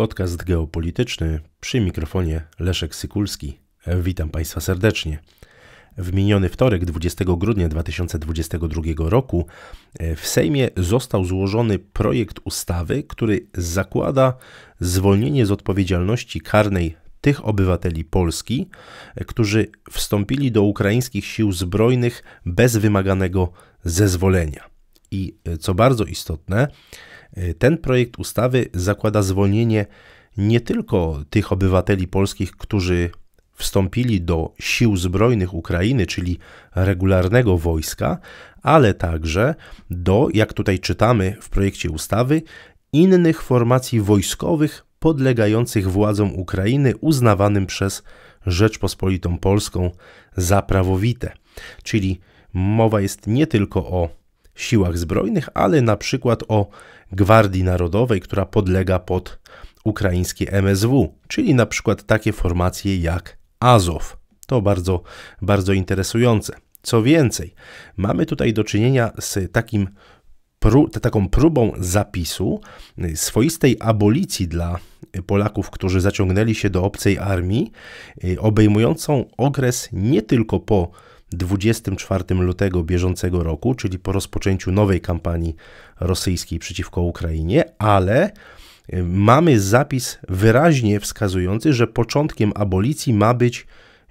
Podcast geopolityczny przy mikrofonie Leszek Sykulski. Witam Państwa serdecznie. W miniony wtorek, 20 grudnia 2022 roku, e, w Sejmie został złożony projekt ustawy, który zakłada zwolnienie z odpowiedzialności karnej tych obywateli Polski, e, którzy wstąpili do ukraińskich sił zbrojnych bez wymaganego zezwolenia. I e, co bardzo istotne, Y, ten projekt ustawy zakłada zwolnienie nie tylko tych obywateli polskich, którzy wstąpili do sił zbrojnych Ukrainy, czyli regularnego wojska, ale także do, jak tutaj czytamy w projekcie ustawy, innych formacji wojskowych podlegających władzom Ukrainy uznawanym przez Rzeczpospolitą Polską za prawowite. Czyli mowa jest nie tylko o siłach zbrojnych, ale na przykład o Gwardii Narodowej, która podlega pod ukraińskie MSW, czyli na przykład takie formacje jak Azow. To bardzo, bardzo interesujące. Co więcej, mamy tutaj do czynienia z takim taką próbą zapisu swoistej abolicji dla Polaków, którzy zaciągnęli się do obcej armii, y, obejmującą okres nie tylko po 24 lutego bieżącego roku, czyli po rozpoczęciu nowej kampanii rosyjskiej przeciwko Ukrainie, ale y, mamy zapis wyraźnie wskazujący, że początkiem abolicji ma być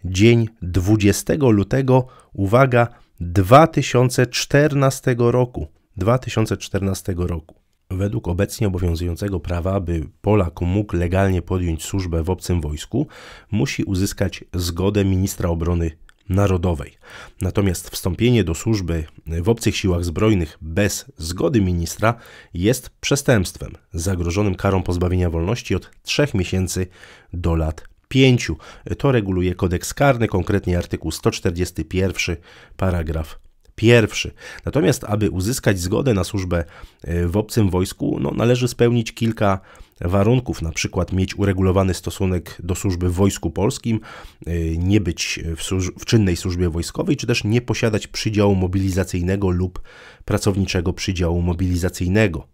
dzień 20 lutego, uwaga, 2014 roku. 2014 roku. Według obecnie obowiązującego prawa, by Polak mógł legalnie podjąć służbę w obcym wojsku, musi uzyskać zgodę ministra obrony Narodowej. Natomiast wstąpienie do służby w obcych siłach zbrojnych bez zgody ministra jest przestępstwem zagrożonym karą pozbawienia wolności od 3 miesięcy do lat 5. To reguluje kodeks karny, konkretnie artykuł 141, paragraf pierwszy. Natomiast, aby uzyskać zgodę na służbę e, w obcym wojsku, no, należy spełnić kilka warunków, na przykład mieć uregulowany stosunek do służby w Wojsku Polskim, e, nie być w, służ- w czynnej służbie wojskowej, czy też nie posiadać przydziału mobilizacyjnego lub pracowniczego przydziału mobilizacyjnego.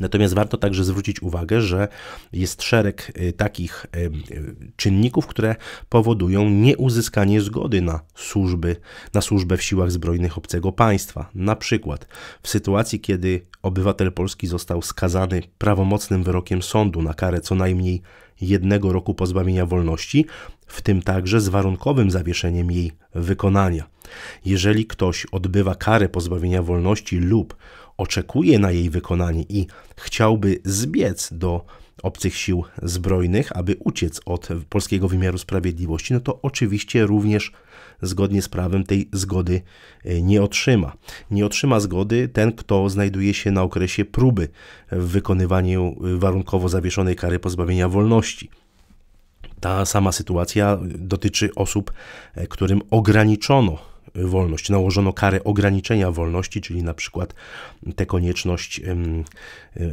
Natomiast warto także zwrócić uwagę, że jest szereg y, takich y, y, czynników, które powodują nieuzyskanie zgody na, służby, na służbę w siłach zbrojnych obcego państwa. Na przykład w sytuacji, kiedy obywatel Polski został skazany prawomocnym wyrokiem sądu na karę co najmniej jednego roku pozbawienia wolności, w tym także z warunkowym zawieszeniem jej wykonania. Jeżeli ktoś odbywa karę pozbawienia wolności lub oczekuje na jej wykonanie i chciałby zbiec do obcych sił zbrojnych, aby uciec od polskiego wymiaru sprawiedliwości, no to oczywiście również zgodnie z prawem tej zgody e, nie otrzyma. Nie otrzyma zgody ten, kto znajduje się na okresie próby w wykonywaniu e, warunkowo zawieszonej kary pozbawienia wolności. Ta sama sytuacja dotyczy osób, e, którym ograniczono wolność, nałożono karę ograniczenia wolności, czyli na przykład tę konieczność e,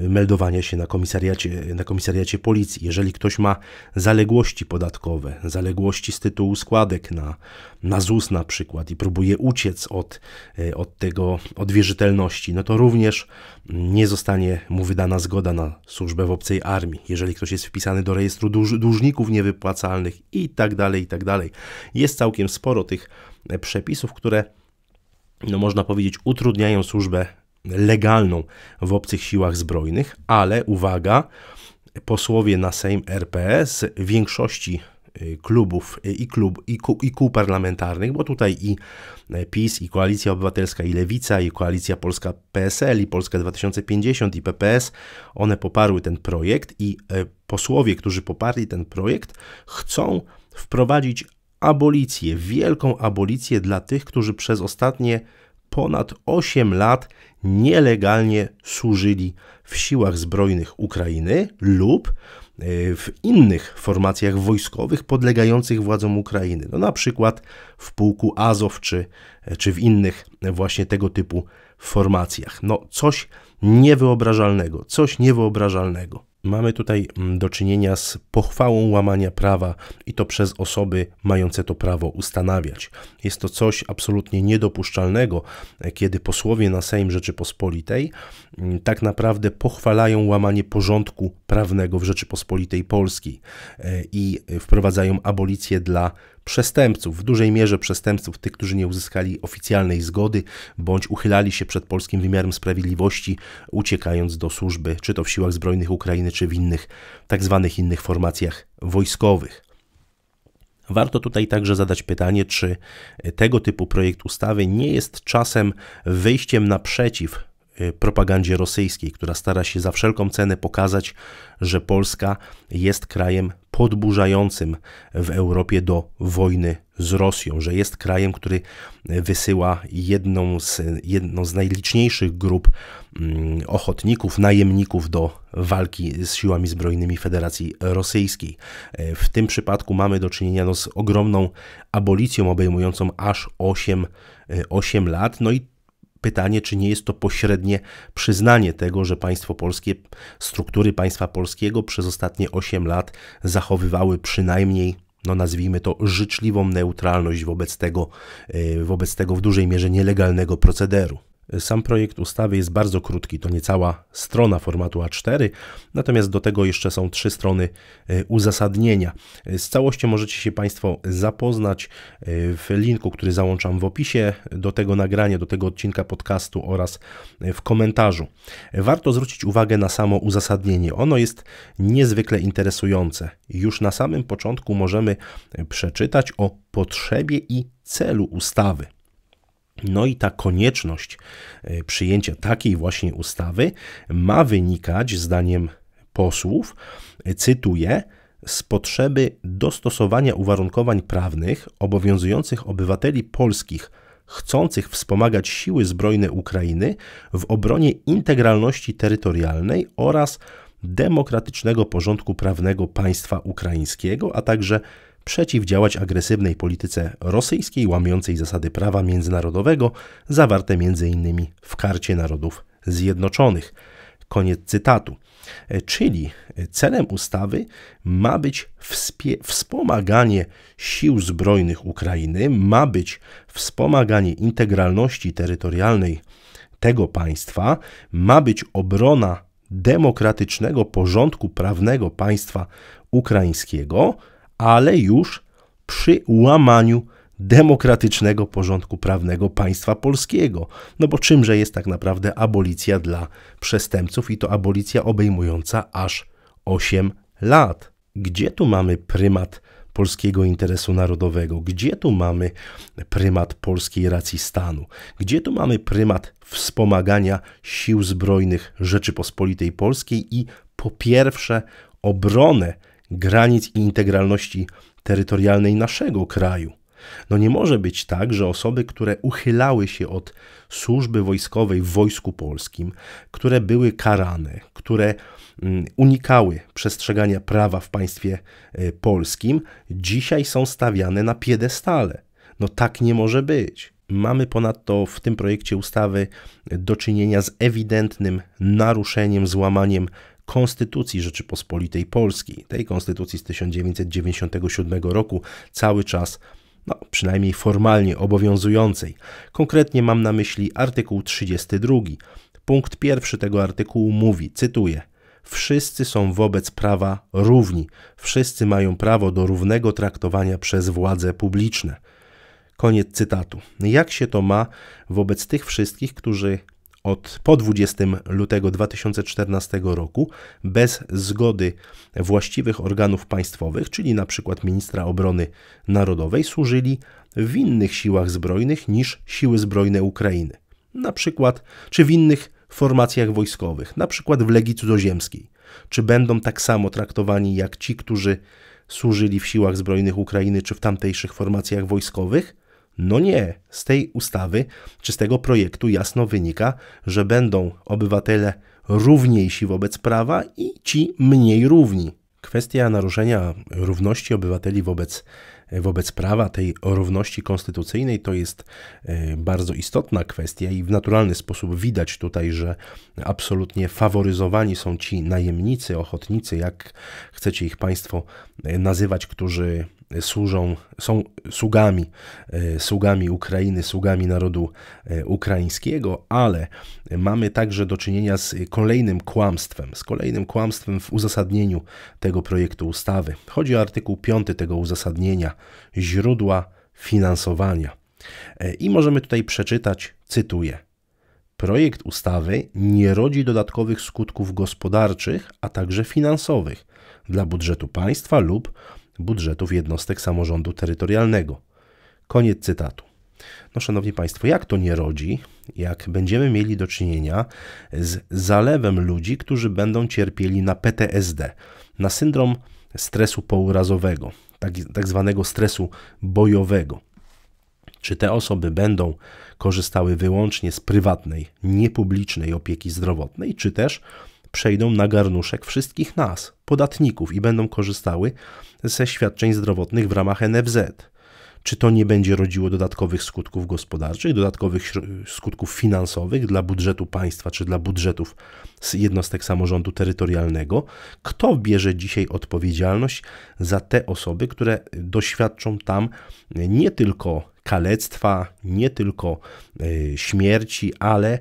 meldowania się na komisariacie, na komisariacie policji. Jeżeli ktoś ma zaległości podatkowe, zaległości z tytułu składek na, na ZUS na przykład i próbuje uciec od, e, od tego, od wierzytelności, no to również nie zostanie mu wydana zgoda na służbę w obcej armii. Jeżeli ktoś jest wpisany do rejestru dłużników niewypłacalnych i tak dalej, i tak dalej. Jest całkiem sporo tych przepisów, które, no można powiedzieć, utrudniają służbę legalną w obcych siłach zbrojnych, ale uwaga, posłowie na Sejm RPS większości y, klubów y, i, klub, i, ku i kół parlamentarnych, bo tutaj i y, PiS, i Koalicja Obywatelska, i Lewica, i Koalicja Polska PSL, i Polska 2050, i PPS, one poparły ten projekt i posłowie, którzy poparli ten projekt, chcą wprowadzić abolicję, wielką abolicję dla tych, którzy przez ostatnie ponad 8 lat nielegalnie służyli w siłach zbrojnych Ukrainy lub e, w innych formacjach wojskowych podlegających władzom Ukrainy, no na przykład w pułku Azow czy, czy w innych właśnie tego typu formacjach. No coś niewyobrażalnego, coś niewyobrażalnego. Mamy tutaj mm, do czynienia z pochwałą łamania prawa i to przez osoby mające to prawo ustanawiać. Jest to coś absolutnie niedopuszczalnego, e, kiedy posłowie na Sejm Rzeczypospolitej mm, tak naprawdę pochwalają łamanie porządku prawnego w Rzeczypospolitej Polskiej e, i wprowadzają abolicję dla przestępców, w dużej mierze przestępców, tych, którzy nie uzyskali oficjalnej zgody bądź uchylali się przed polskim wymiarem sprawiedliwości, uciekając do służby, czy to w siłach zbrojnych Ukrainy, czy w innych, tak zwanych innych formacjach wojskowych. Warto tutaj także zadać pytanie, czy tego typu projekt ustawy nie jest czasem wyjściem naprzeciw E, propagandzie rosyjskiej, która stara się za wszelką cenę pokazać, że Polska jest krajem podburzającym w Europie do wojny z Rosją, że jest krajem, który wysyła jedną z, jedną z najliczniejszych grup mm, ochotników, najemników do walki z siłami zbrojnymi Federacji Rosyjskiej. E, w tym przypadku mamy do czynienia no, z ogromną abolicją obejmującą aż 8, 8 e, lat, no i pytanie, czy nie jest to pośrednie przyznanie tego, że państwo polskie, struktury państwa polskiego przez ostatnie 8 lat zachowywały przynajmniej no nazwijmy to życzliwą neutralność wobec tego, y, wobec tego w dużej mierze nielegalnego procederu. Sam projekt ustawy jest bardzo krótki, to niecała strona formatu A4, natomiast do tego jeszcze są trzy strony e, uzasadnienia. Z całością możecie się Państwo zapoznać e, w linku, który załączam w opisie do tego nagrania, do tego odcinka podcastu oraz e, w komentarzu. Warto zwrócić uwagę na samo uzasadnienie. Ono jest niezwykle interesujące. Już na samym początku możemy przeczytać o potrzebie i celu ustawy. No i ta konieczność e, przyjęcia takiej właśnie ustawy ma wynikać, zdaniem posłów, e, cytuję, z potrzeby dostosowania uwarunkowań prawnych obowiązujących obywateli polskich chcących wspomagać siły zbrojne Ukrainy w obronie integralności terytorialnej oraz demokratycznego porządku prawnego państwa ukraińskiego, a także przeciwdziałać agresywnej polityce rosyjskiej łamiącej zasady prawa międzynarodowego, zawarte m.in. w Karcie Narodów Zjednoczonych. Koniec cytatu. E, czyli celem ustawy ma być wspomaganie sił zbrojnych Ukrainy, ma być wspomaganie integralności terytorialnej tego państwa, ma być obrona demokratycznego porządku prawnego państwa ukraińskiego ale już przy łamaniu demokratycznego porządku prawnego państwa polskiego. No bo czymże jest tak naprawdę abolicja dla przestępców i to abolicja obejmująca aż 8 lat? Gdzie tu mamy prymat polskiego interesu narodowego? Gdzie tu mamy prymat polskiej racji stanu? Gdzie tu mamy prymat wspomagania sił zbrojnych Rzeczypospolitej Polskiej i po pierwsze obronę granic i integralności terytorialnej naszego kraju. No nie może być tak, że osoby, które uchylały się od służby wojskowej w Wojsku Polskim, które były karane, które mm, unikały przestrzegania prawa w państwie e, polskim, dzisiaj są stawiane na piedestale. No tak nie może być. Mamy ponadto w tym projekcie ustawy do czynienia z ewidentnym naruszeniem, złamaniem Konstytucji Rzeczypospolitej Polskiej, tej konstytucji z 1997 roku, cały czas no, przynajmniej formalnie obowiązującej. Konkretnie mam na myśli artykuł 32. Punkt pierwszy tego artykułu mówi, cytuję: Wszyscy są wobec prawa równi, wszyscy mają prawo do równego traktowania przez władze publiczne. Koniec cytatu. Jak się to ma wobec tych wszystkich, którzy od, po 20 lutego 2014 roku bez zgody właściwych organów państwowych, czyli np. ministra obrony narodowej, służyli w innych siłach zbrojnych niż siły zbrojne Ukrainy. Na przykład, czy w innych formacjach wojskowych, na przykład w Legii Cudzoziemskiej. Czy będą tak samo traktowani jak ci, którzy służyli w siłach zbrojnych Ukrainy czy w tamtejszych formacjach wojskowych? No nie, z tej ustawy czy z tego projektu jasno wynika, że będą obywatele równiejsi wobec prawa i ci mniej równi. Kwestia naruszenia równości obywateli wobec, wobec prawa, tej równości konstytucyjnej, to jest e, bardzo istotna kwestia i w naturalny sposób widać tutaj, że absolutnie faworyzowani są ci najemnicy, ochotnicy, jak chcecie ich Państwo e, nazywać, którzy służą, są sługami, e, sługami Ukrainy, sługami narodu e, ukraińskiego, ale mamy także do czynienia z kolejnym kłamstwem, z kolejnym kłamstwem w uzasadnieniu tego projektu ustawy. Chodzi o artykuł 5 tego uzasadnienia, źródła finansowania. E, I możemy tutaj przeczytać, cytuję. Projekt ustawy nie rodzi dodatkowych skutków gospodarczych, a także finansowych dla budżetu państwa lub budżetów jednostek samorządu terytorialnego. Koniec cytatu. No, szanowni Państwo, jak to nie rodzi, jak będziemy mieli do czynienia z zalewem ludzi, którzy będą cierpieli na PTSD, na syndrom stresu pourazowego, tak, tak zwanego stresu bojowego. Czy te osoby będą korzystały wyłącznie z prywatnej, niepublicznej opieki zdrowotnej, czy też przejdą na garnuszek wszystkich nas, podatników, i będą korzystały ze świadczeń zdrowotnych w ramach NFZ. Czy to nie będzie rodziło dodatkowych skutków gospodarczych, dodatkowych skutków finansowych dla budżetu państwa czy dla budżetów jednostek samorządu terytorialnego? Kto bierze dzisiaj odpowiedzialność za te osoby, które doświadczą tam nie tylko kalectwa, nie tylko e, śmierci, ale e,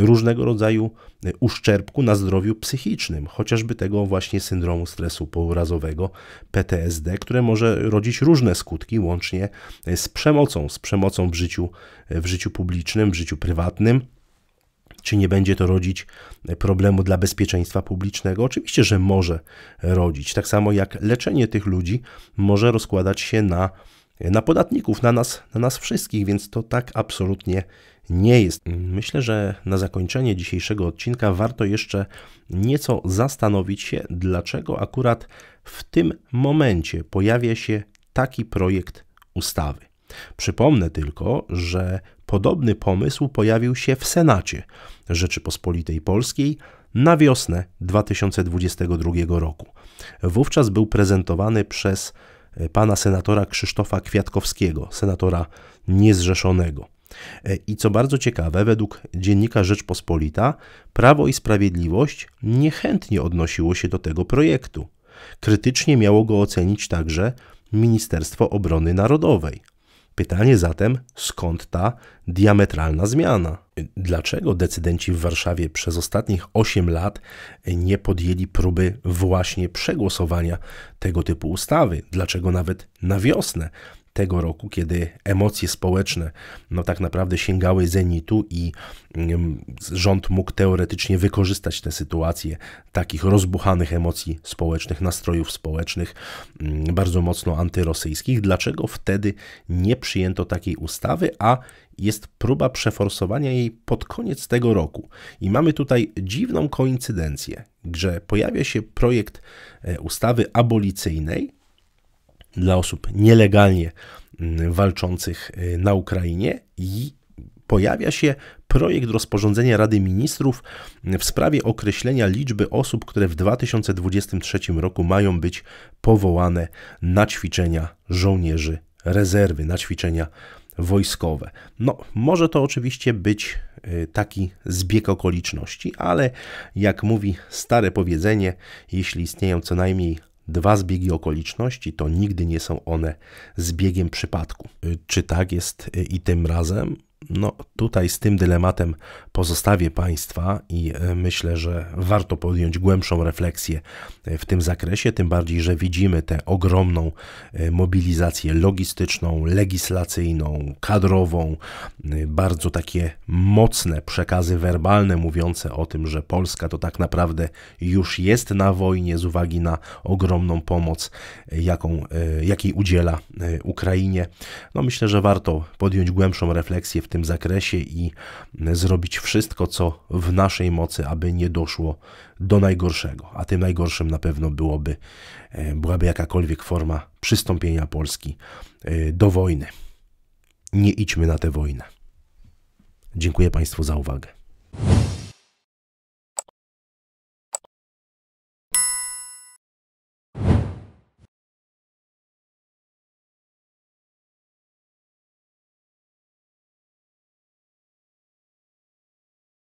różnego rodzaju e, uszczerbku na zdrowiu psychicznym, chociażby tego właśnie syndromu stresu pourazowego PTSD, które może rodzić różne skutki, łącznie z przemocą, z przemocą w życiu, w życiu publicznym, w życiu prywatnym. Czy nie będzie to rodzić problemu dla bezpieczeństwa publicznego? Oczywiście, że może rodzić. Tak samo jak leczenie tych ludzi może rozkładać się na na podatników, na nas, na nas wszystkich, więc to tak absolutnie nie jest. Myślę, że na zakończenie dzisiejszego odcinka warto jeszcze nieco zastanowić się, dlaczego akurat w tym momencie pojawia się taki projekt ustawy. Przypomnę tylko, że podobny pomysł pojawił się w Senacie Rzeczypospolitej Polskiej na wiosnę 2022 roku. Wówczas był prezentowany przez E, pana senatora Krzysztofa Kwiatkowskiego, senatora niezrzeszonego. E, I co bardzo ciekawe, według dziennika Rzeczpospolita, Prawo i Sprawiedliwość niechętnie odnosiło się do tego projektu. Krytycznie miało go ocenić także Ministerstwo Obrony Narodowej. Pytanie zatem, skąd ta diametralna zmiana? Dlaczego decydenci w Warszawie przez ostatnich 8 lat nie podjęli próby właśnie przegłosowania tego typu ustawy? Dlaczego nawet na wiosnę tego roku, kiedy emocje społeczne no tak naprawdę sięgały zenitu i mm, rząd mógł teoretycznie wykorzystać tę sytuację takich rozbuchanych emocji społecznych, nastrojów społecznych, mm, bardzo mocno antyrosyjskich. Dlaczego wtedy nie przyjęto takiej ustawy, a jest próba przeforsowania jej pod koniec tego roku. I mamy tutaj dziwną koincydencję, że pojawia się projekt e, ustawy abolicyjnej, dla osób nielegalnie mm, walczących y, na Ukrainie i pojawia się projekt rozporządzenia Rady Ministrów mm, w sprawie określenia liczby osób, które w 2023 roku mają być powołane na ćwiczenia żołnierzy rezerwy, na ćwiczenia wojskowe. No, może to oczywiście być y, taki zbieg okoliczności, ale jak mówi stare powiedzenie, jeśli istnieją co najmniej Dwa zbiegi okoliczności to nigdy nie są one zbiegiem przypadku. Czy tak jest i tym razem? No, tutaj z tym dylematem pozostawię Państwa i e, myślę, że warto podjąć głębszą refleksję e, w tym zakresie, tym bardziej, że widzimy tę ogromną e, mobilizację logistyczną, legislacyjną, kadrową, bardzo takie mocne przekazy werbalne mówiące o tym, że Polska to tak naprawdę już jest na wojnie z uwagi na ogromną pomoc, jaką, jakiej udziela Ukrainie. No, myślę, że warto podjąć głębszą refleksję w tym zakresie i zrobić wszystko, co w naszej mocy, aby nie doszło do najgorszego. A tym najgorszym na pewno byłoby, e, byłaby jakakolwiek forma przystąpienia Polski e, do wojny. Nie idźmy na tę wojnę. Dziękuję Państwu za uwagę.